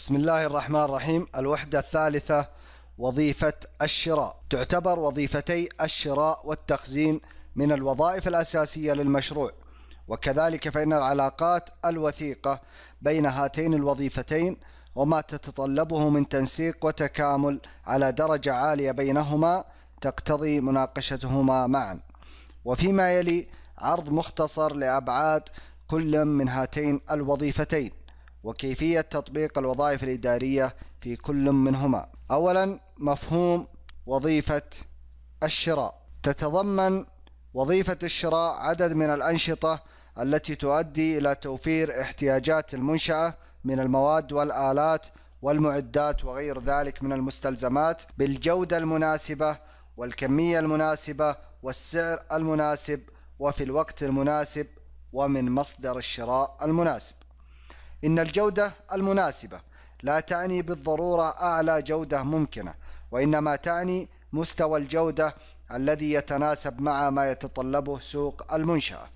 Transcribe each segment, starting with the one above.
بسم الله الرحمن الرحيم الوحدة الثالثة وظيفة الشراء تعتبر وظيفتي الشراء والتخزين من الوظائف الأساسية للمشروع وكذلك فإن العلاقات الوثيقة بين هاتين الوظيفتين وما تتطلبه من تنسيق وتكامل على درجة عالية بينهما تقتضي مناقشتهما معا وفيما يلي عرض مختصر لأبعاد كل من هاتين الوظيفتين وكيفية تطبيق الوظائف الإدارية في كل منهما. أولاً مفهوم وظيفة الشراء تتضمن وظيفة الشراء عدد من الأنشطة التي تؤدي إلى توفير احتياجات المنشأة من المواد والآلات والمعدات وغير ذلك من المستلزمات بالجودة المناسبة والكمية المناسبة والسعر المناسب وفي الوقت المناسب ومن مصدر الشراء المناسب إن الجودة المناسبة لا تعني بالضرورة أعلى جودة ممكنة وإنما تعني مستوى الجودة الذي يتناسب مع ما يتطلبه سوق المنشأة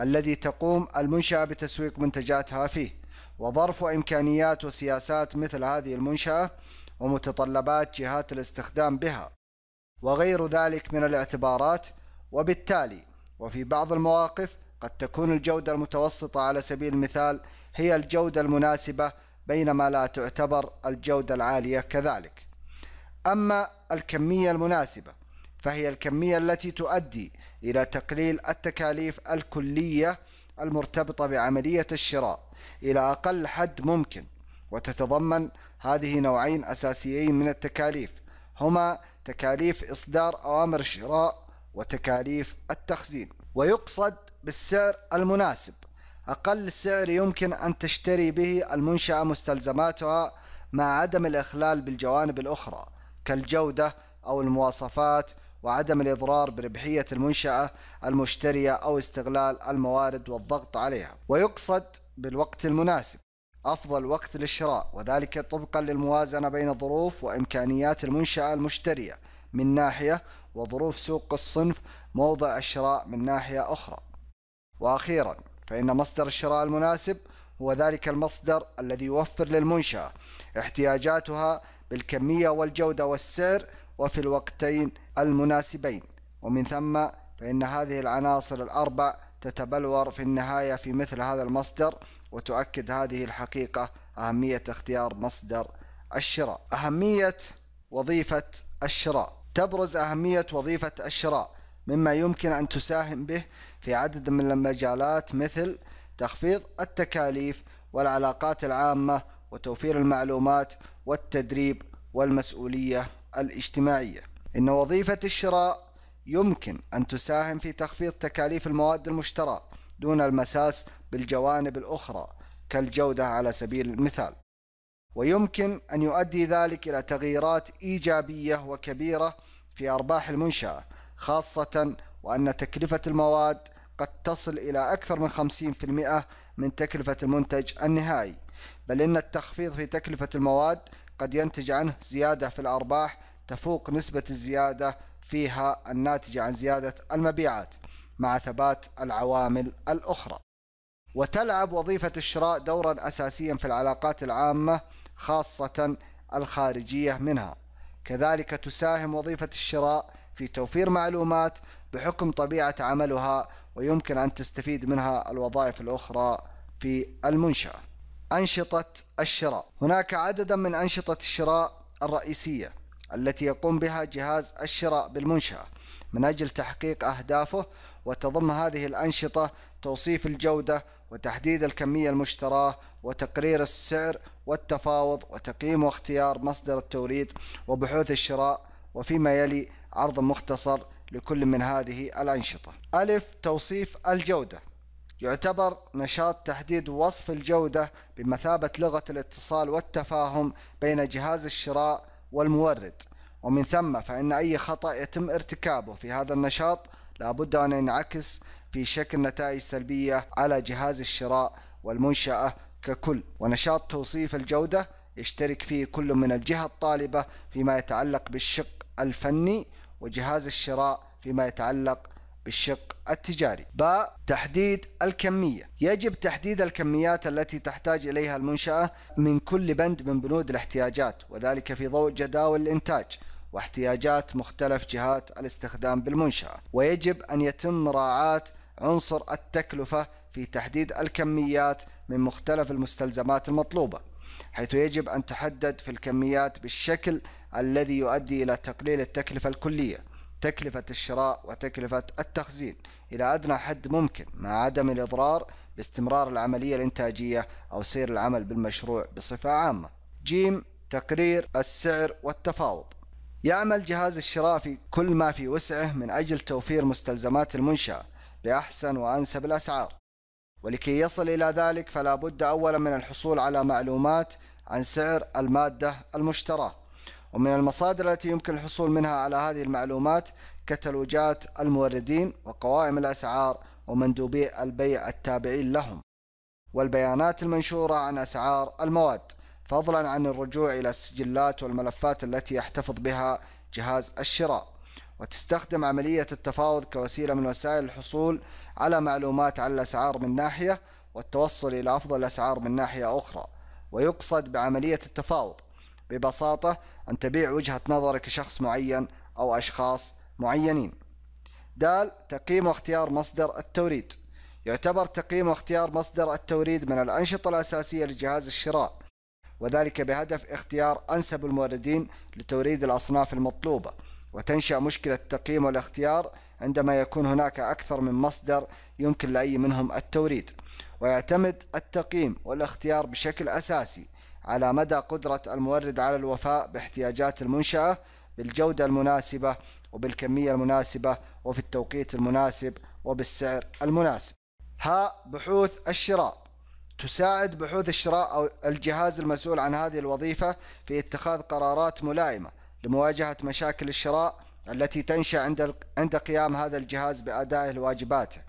الذي تقوم المنشأة بتسويق منتجاتها فيه وظرف وإمكانيات وسياسات مثل هذه المنشأة ومتطلبات جهات الاستخدام بها وغير ذلك من الاعتبارات وبالتالي وفي بعض المواقف قد تكون الجودة المتوسطة على سبيل المثال هي الجودة المناسبة بينما لا تعتبر الجودة العالية كذلك أما الكمية المناسبة فهي الكمية التي تؤدي إلى تقليل التكاليف الكلية المرتبطة بعملية الشراء إلى أقل حد ممكن وتتضمن هذه نوعين أساسيين من التكاليف هما تكاليف إصدار أوامر الشراء وتكاليف التخزين ويقصد بالسعر المناسب أقل سعر يمكن أن تشتري به المنشأة مستلزماتها مع عدم الإخلال بالجوانب الأخرى كالجودة أو المواصفات وعدم الإضرار بربحية المنشأة المشترية أو استغلال الموارد والضغط عليها ويقصد بالوقت المناسب أفضل وقت للشراء وذلك طبقا للموازنة بين ظروف وإمكانيات المنشأة المشترية من ناحية وظروف سوق الصنف موضع الشراء من ناحية أخرى وأخيرا فإن مصدر الشراء المناسب هو ذلك المصدر الذي يوفر للمنشأة احتياجاتها بالكمية والجودة والسعر وفي الوقتين المناسبين ومن ثم فإن هذه العناصر الأربع تتبلور في النهاية في مثل هذا المصدر وتؤكد هذه الحقيقة أهمية اختيار مصدر الشراء أهمية وظيفة الشراء تبرز أهمية وظيفة الشراء مما يمكن أن تساهم به في عدد من المجالات مثل تخفيض التكاليف والعلاقات العامة وتوفير المعلومات والتدريب والمسؤولية الاجتماعية إن وظيفة الشراء يمكن أن تساهم في تخفيض تكاليف المواد المشترى دون المساس بالجوانب الأخرى كالجودة على سبيل المثال ويمكن أن يؤدي ذلك إلى تغييرات إيجابية وكبيرة في أرباح المنشأة خاصة وأن تكلفة المواد قد تصل إلى أكثر من 50% من تكلفة المنتج النهائي بل إن التخفيض في تكلفة المواد قد ينتج عنه زيادة في الأرباح تفوق نسبة الزيادة فيها الناتجة عن زيادة المبيعات مع ثبات العوامل الأخرى وتلعب وظيفة الشراء دورا أساسيا في العلاقات العامة خاصة الخارجية منها كذلك تساهم وظيفة الشراء في توفير معلومات بحكم طبيعة عملها ويمكن أن تستفيد منها الوظائف الأخرى في المنشأة. أنشطة الشراء هناك عددا من أنشطة الشراء الرئيسية التي يقوم بها جهاز الشراء بالمنشأة من أجل تحقيق أهدافه وتضم هذه الأنشطة توصيف الجودة وتحديد الكمية المشتراة وتقرير السعر والتفاوض وتقييم واختيار مصدر التوريد وبحوث الشراء وفيما يلي عرض مختصر لكل من هذه الأنشطة ألف توصيف الجودة يعتبر نشاط تحديد وصف الجودة بمثابة لغة الاتصال والتفاهم بين جهاز الشراء والمورد ومن ثم فإن أي خطأ يتم ارتكابه في هذا النشاط لابد أن ينعكس في شكل نتائج سلبية على جهاز الشراء والمنشأة ككل ونشاط توصيف الجودة يشترك فيه كل من الجهة الطالبة فيما يتعلق بالشق الفني وجهاز الشراء فيما يتعلق بالشق التجاري ب تحديد الكمية يجب تحديد الكميات التي تحتاج إليها المنشأة من كل بند من بنود الاحتياجات وذلك في ضوء جداول الإنتاج واحتياجات مختلف جهات الاستخدام بالمنشأة ويجب أن يتم مراعاة عنصر التكلفة في تحديد الكميات من مختلف المستلزمات المطلوبة حيث يجب أن تحدد في الكميات بالشكل الذي يؤدي إلى تقليل التكلفة الكلية تكلفة الشراء وتكلفة التخزين إلى أدنى حد ممكن مع عدم الإضرار باستمرار العملية الإنتاجية أو سير العمل بالمشروع بصفة عامة جيم تقرير السعر والتفاوض يعمل جهاز الشراء في كل ما في وسعه من أجل توفير مستلزمات المنشأة بأحسن وأنسب الأسعار ولكي يصل إلى ذلك فلا بد أولا من الحصول على معلومات عن سعر المادة المشتراة ومن المصادر التي يمكن الحصول منها على هذه المعلومات كتالوجات الموردين وقوائم الأسعار ومندوبي البيع التابعين لهم والبيانات المنشورة عن أسعار المواد فضلا عن الرجوع إلى السجلات والملفات التي يحتفظ بها جهاز الشراء وتستخدم عملية التفاوض كوسيلة من وسائل الحصول على معلومات عن الأسعار من ناحية والتوصل إلى أفضل الأسعار من ناحية أخرى ويقصد بعملية التفاوض ببساطة أن تبيع وجهة نظرك لشخص معين أو أشخاص معينين دال تقييم واختيار مصدر التوريد يعتبر تقييم واختيار مصدر التوريد من الأنشطة الأساسية لجهاز الشراء وذلك بهدف اختيار أنسب الموردين لتوريد الأصناف المطلوبة وتنشأ مشكلة التقييم والاختيار عندما يكون هناك أكثر من مصدر يمكن لأي منهم التوريد ويعتمد التقييم والاختيار بشكل أساسي على مدى قدرة المورد على الوفاء باحتياجات المنشأة بالجودة المناسبة وبالكمية المناسبة وفي التوقيت المناسب وبالسعر المناسب ها بحوث الشراء تساعد بحوث الشراء أو الجهاز المسؤول عن هذه الوظيفة في اتخاذ قرارات ملائمة لمواجهة مشاكل الشراء التي تنشأ عند عند قيام هذا الجهاز بأدائه لواجباته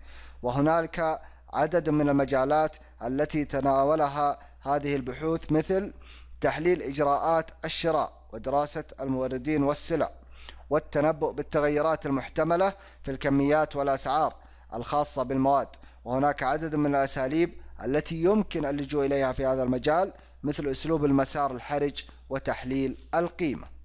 وهنالك عدد من المجالات التي تناولها هذه البحوث مثل تحليل إجراءات الشراء ودراسة الموردين والسلع والتنبؤ بالتغيرات المحتملة في الكميات والأسعار الخاصة بالمواد وهناك عدد من الأساليب التي يمكن اللجوء إليها في هذا المجال مثل أسلوب المسار الحرج وتحليل القيمة